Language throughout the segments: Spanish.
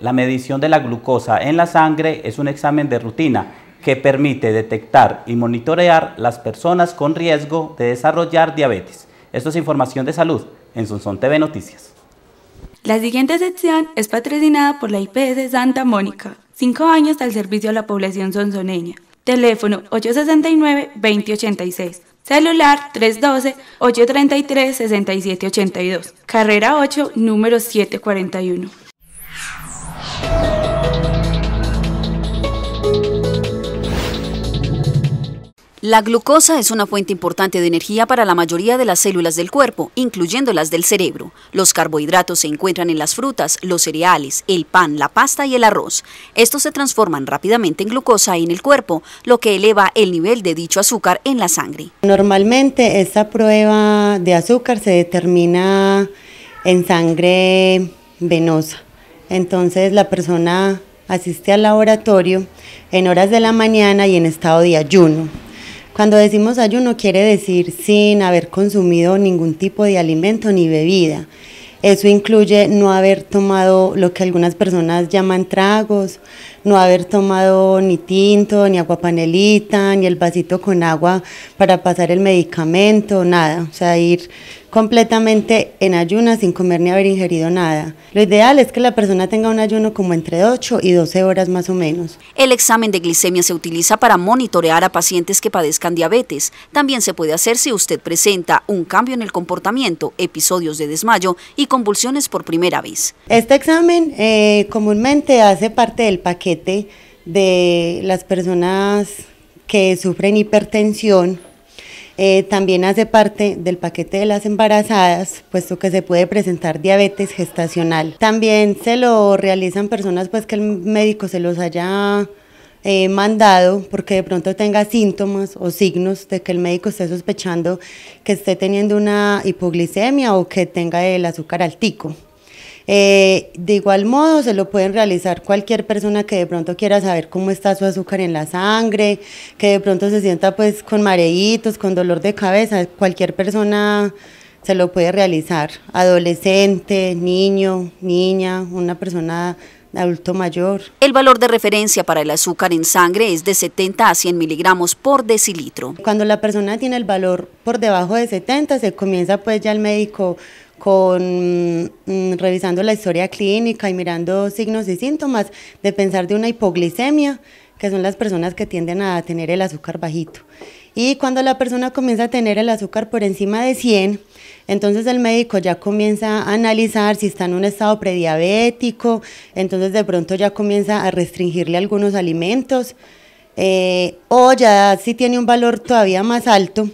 La medición de la glucosa en la sangre es un examen de rutina que permite detectar y monitorear las personas con riesgo de desarrollar diabetes. Esto es información de salud en Sonson TV Noticias. La siguiente sección es patrocinada por la IPS Santa Mónica, cinco años al servicio a la población sonzoneña. Teléfono 869-2086. Celular 312-833-6782. Carrera 8, número 741. La glucosa es una fuente importante de energía para la mayoría de las células del cuerpo, incluyendo las del cerebro. Los carbohidratos se encuentran en las frutas, los cereales, el pan, la pasta y el arroz. Estos se transforman rápidamente en glucosa en el cuerpo, lo que eleva el nivel de dicho azúcar en la sangre. Normalmente esta prueba de azúcar se determina en sangre venosa. Entonces la persona asiste al laboratorio en horas de la mañana y en estado de ayuno. Cuando decimos ayuno quiere decir sin haber consumido ningún tipo de alimento ni bebida. Eso incluye no haber tomado lo que algunas personas llaman tragos, no haber tomado ni tinto, ni agua panelita, ni el vasito con agua para pasar el medicamento, nada. O sea, ir completamente en ayunas sin comer ni haber ingerido nada. Lo ideal es que la persona tenga un ayuno como entre 8 y 12 horas más o menos. El examen de glicemia se utiliza para monitorear a pacientes que padezcan diabetes. También se puede hacer si usted presenta un cambio en el comportamiento, episodios de desmayo y convulsiones por primera vez. Este examen eh, comúnmente hace parte del paquete de las personas que sufren hipertensión. Eh, también hace parte del paquete de las embarazadas, puesto que se puede presentar diabetes gestacional. También se lo realizan personas pues, que el médico se los haya eh, mandado porque de pronto tenga síntomas o signos de que el médico esté sospechando que esté teniendo una hipoglicemia o que tenga el azúcar altico. Eh, de igual modo, se lo pueden realizar cualquier persona que de pronto quiera saber cómo está su azúcar en la sangre, que de pronto se sienta pues con mareitos, con dolor de cabeza, cualquier persona se lo puede realizar, adolescente, niño, niña, una persona adulto mayor. El valor de referencia para el azúcar en sangre es de 70 a 100 miligramos por decilitro. Cuando la persona tiene el valor por debajo de 70, se comienza pues ya el médico con mm, revisando la historia clínica y mirando signos y síntomas, de pensar de una hipoglicemia, que son las personas que tienden a tener el azúcar bajito. Y cuando la persona comienza a tener el azúcar por encima de 100, entonces el médico ya comienza a analizar si está en un estado prediabético, entonces de pronto ya comienza a restringirle algunos alimentos, eh, o ya si tiene un valor todavía más alto,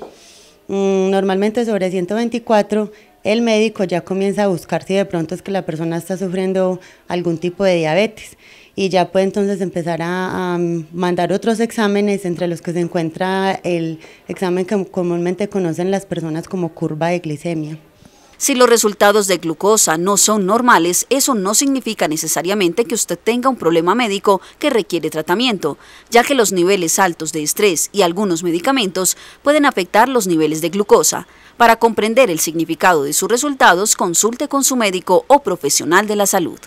mm, normalmente sobre 124, el médico ya comienza a buscar si de pronto es que la persona está sufriendo algún tipo de diabetes y ya puede entonces empezar a, mandar otros exámenes entre los que se encuentra el examen que comúnmente conocen las personas como curva de glicemia. Si los resultados de glucosa no son normales, eso no significa necesariamente que usted tenga un problema médico que requiere tratamiento, ya que los niveles altos de estrés y algunos medicamentos pueden afectar los niveles de glucosa. Para comprender el significado de sus resultados, consulte con su médico o profesional de la salud.